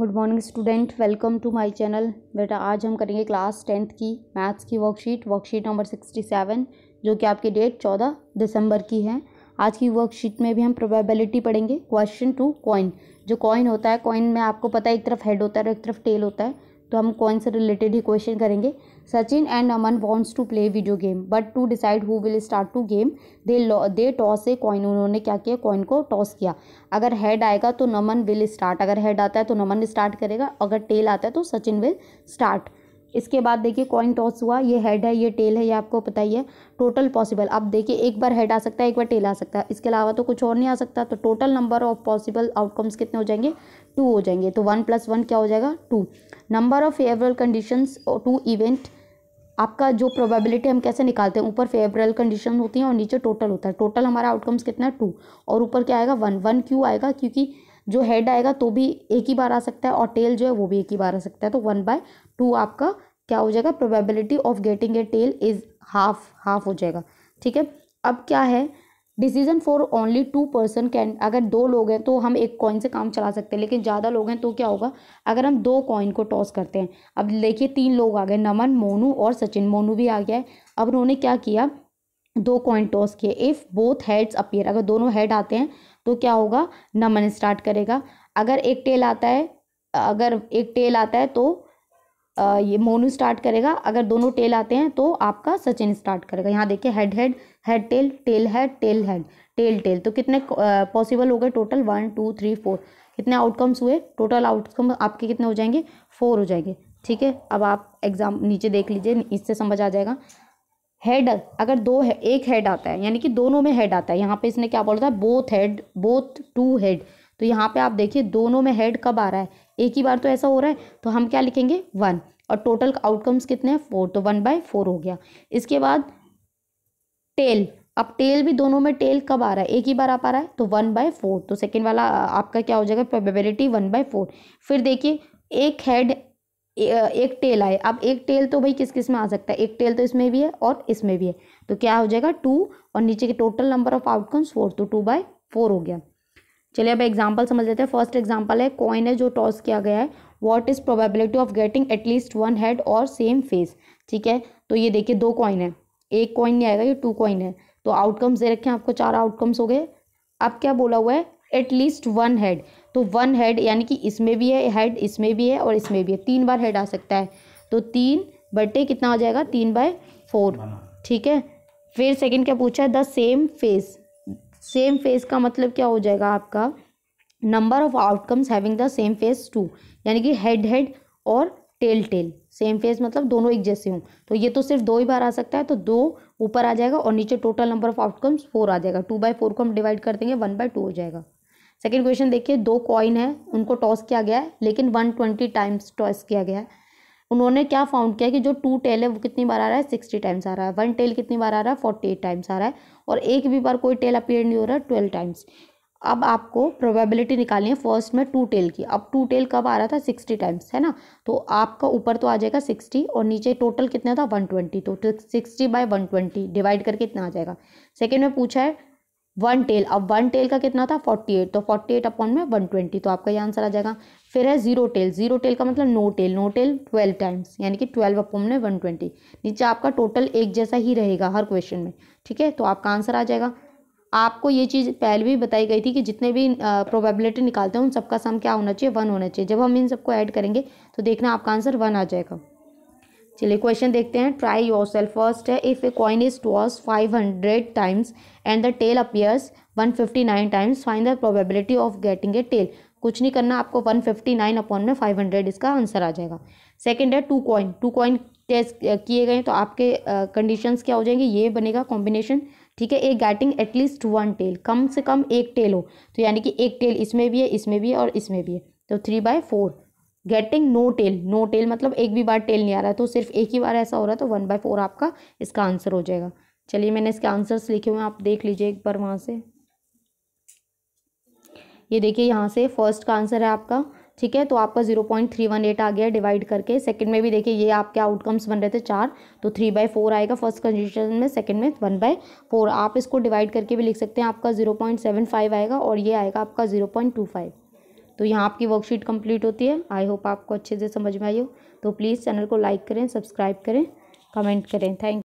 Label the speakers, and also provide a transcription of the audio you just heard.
Speaker 1: good morning student welcome to my channel बेटा आज हम करेंगे क्लास टेंथ की मैथ्स की worksheet worksheet number sixty seven जो कि आपकी डेट चौदह दिसंबर की है आज की वर्कशीट में भी हम प्रोबेबिलिटी पढ़ेंगे क्वेश्चन टू कॉइन जो कॉइन होता है कॉइन में आपको पता है एक तरफ हेड होता है और एक तरफ टेल होता है तो हम कौन से रिलेटेड ही क्वेश्चन करेंगे Sachin and Aman wants to play video game but to decide who will start to game they they toss a coin उन्होंने क्या किया कॉइन को टॉस किया अगर हेड आएगा तो नमन विल स्टार्ट अगर हेड आता है तो नमन स्टार्ट करेगा अगर टेल आता है तो सचिन विल स्टार्ट इसके बाद देखिए कॉइन टॉस हुआ ये हेड है ये टेल है ये आपको पता ही है टोटल पॉसिबल अब देखिए एक बार हेड आ सकता है एक बार टेल आ सकता है इसके अलावा तो कुछ और नहीं आ सकता तो total number of possible outcomes कितने हो जाएंगे टू हो जाएंगे तो वन प्लस वन क्या हो जाएगा two number of favourable conditions और टू इवेंट आपका जो प्रोबेबिलिटी हम कैसे निकालते हैं ऊपर फेवरेबल कंडीशन होती हैं और नीचे टोटल होता है टोटल हमारा आउटकम्स कितना है टू और ऊपर क्या आएगा वन वन क्यों आएगा क्योंकि जो हेड आएगा तो भी एक ही बार आ सकता है और टेल जो है वो भी एक ही बार आ सकता है तो वन बाय टू आपका क्या हो जाएगा probability of getting a tail is half half हो जाएगा ठीक है अब क्या है decision for only two person can अगर दो लोग हैं तो हम एक कॉइन से काम चला सकते हैं लेकिन ज़्यादा लोग हैं तो क्या होगा अगर हम दो कॉइन को टॉस करते हैं अब देखिए तीन लोग आ गए नमन मोनू और सचिन मोनू भी आ गया है अब उन्होंने क्या किया दो कॉइन टॉस किए इफ़ बोथ हेड्स अपियर अगर दोनों हेड आते हैं तो क्या होगा नमन स्टार्ट करेगा अगर एक टेल आता है अगर एक टेल आता है तो ये मोनू स्टार्ट करेगा अगर दोनों टेल आते हैं तो आपका सचिन स्टार्ट करेगा यहाँ देखिए head head head tail tail head tail head tail tail तो कितने पॉसिबल हो गए total one two three four कितने आउटकम्स हुए टोटल आउटकम आपके कितने हो जाएंगे फोर हो जाएंगे ठीक है अब आप एग्जाम नीचे देख लीजिए इससे समझ आ जाएगा हेड अगर दो है एक हेड आता है यानी कि दोनों में हेड आता है यहाँ पे इसने क्या बोला था both head both two head तो यहाँ पे आप देखिए दोनों में हेड कब आ रहा है एक ही बार तो ऐसा हो रहा है तो हम क्या लिखेंगे वन और टोटल आउटकम्स कितने हैं फोर तो वन बाय फोर हो गया इसके बाद टेल अब टेल भी दोनों में टेल कब आ रहा है एक ही बार आप आ रहा है तो वन बाय फोर तो सेकेंड वाला आपका क्या हो जाएगा प्रोबेबिलिटी वन बाय फोर फिर देखिए एक हेड एक टेल आए अब एक टेल तो भाई किस किस में आ सकता है एक टेल तो इसमें भी है और इसमें भी है तो क्या हो जाएगा टू और नीचे के total number of outcomes four तो टू बाय फोर हो गया चलिए अब एग्जाम्पल समझ लेते हैं फर्स्ट एग्जाम्पल है कॉइन है जो टॉस किया गया है what is probability of getting at least one head और सेम फेस ठीक है तो ये देखिए दो कॉइन है एक कॉइन नहीं आएगा ये टू कॉइन है तो आउटकम्स दे रखे हैं आपको चार आउटकम्स हो गए अब क्या बोला हुआ है एटलीस्ट वन हेड तो वन हेड यानी कि इसमें भी है हेड इसमें भी है और इसमें भी है तीन बार हेड आ सकता है तो तीन बटे कितना हो जाएगा तीन बाय फोर ठीक है फिर सेकंड क्या पूछा है the same face same face का मतलब क्या हो जाएगा आपका number of outcomes having the same face two यानी कि हेड हेड और टेल टेल सेम फेस मतलब दोनों एक जैसे हों तो ये तो सिर्फ दो ही बार आ सकता है तो दो ऊपर आ जाएगा और नीचे total number of outcomes four आ जाएगा टू बाई फोर को हम डिवाइड कर देंगे वन बाई टू हो जाएगा सेकेंड क्वेश्चन देखिए दो कॉइन है उनको टॉस किया गया है लेकिन वन ट्वेंटी टाइम्स टॉस किया गया है उन्होंने क्या फाउंड किया कि जो टू टेल है वो कितनी बार आ रहा है सिक्सटी टाइम्स आ रहा है वन टेल कितनी बार आ रहा है फोर्टी एट टाइम्स आ रहा है और एक भी बार कोई टेल अपीयर नहीं हो रहा है ट्वेल्व टाइम्स अब आपको प्रोबेबिलिटी निकालनी है फर्स्ट में टू टेल की अब टू टेल कब आ रहा था सिक्सटी टाइम्स है ना तो आपका ऊपर तो आ जाएगा सिक्सटी और नीचे टोटल कितना था वन ट्वेंटी तो sixty by one twenty divide करके इतना आ जाएगा सेकेंड में पूछा है वन टेल अब वन टेल का कितना था फोर्टी एट तो फोर्टी एट अपॉन में वन ट्वेंटी तो आपका ये आंसर आ जाएगा फिर है जीरो टेल जीरो टेल का मतलब no tail no tail twelve times यानी कि ट्वेल्व अपॉन में वन ट्वेंटी नीचे आपका टोटल एक जैसा ही रहेगा हर क्वेश्चन में ठीक है तो आपका आंसर आ जाएगा आपको ये चीज़ पहले भी बताई गई थी कि जितने भी प्रोबेबिलिटी निकालते हैं उन सबका सम क्या होना चाहिए वन होना चाहिए जब हम इन सबको ऐड करेंगे तो देखना आपका आंसर वन आ जाएगा चलिए क्वेश्चन देखते हैं ट्राई योर सेल्फ फर्स्ट है if a coin is toss five hundred times and the tail appears one fifty nine times fine the probability of getting a tail कुछ नहीं करना आपको वन फिफ्टी नाइन अपॉन में five hundred इसका answer आ जाएगा second है two coin two coin test किए गए तो आपके कंडीशंस uh, क्या हो जाएंगे ये बनेगा कॉम्बिनेशन ठीक है एक गैटिंग एटलीस्ट वन टेल कम से कम एक टेल हो तो यानी कि एक टेल इसमें भी है इसमें भी है और इसमें भी है तो three by four getting no tail no tail मतलब एक भी बार टेल नहीं आ रहा है तो सिर्फ एक ही बार ऐसा हो रहा है तो वन बाय फोर आपका इसका आंसर हो जाएगा चलिए मैंने इसके आंसर्स लिखे हुए हैं आप देख लीजिए एक बार वहाँ से ये देखिए यहाँ से फर्स्ट का आंसर है आपका ठीक है तो आपका zero point three one eight आ गया डिवाइड करके सेकंड में भी देखिए ये आपके आउटकम्स बन रहे थे चार तो थ्री बाय फोर आएगा फर्स्ट कंडीशन में सेकंड में वन बाय फोर आप इसको डिवाइड करके भी लिख सकते हैं आपका जीरो पॉइंट सेवन फाइव आएगा और ये आएगा आपका जीरो पॉइंट टू फाइव तो यहाँ आपकी वर्कशीट कंप्लीट होती है आई होप आपको अच्छे से समझ में आई हो तो प्लीज़ चैनल को लाइक करें सब्सक्राइब करें कमेंट करें थैंक